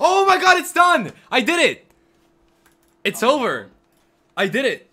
Oh my god, it's done! I did it! It's over. I did it.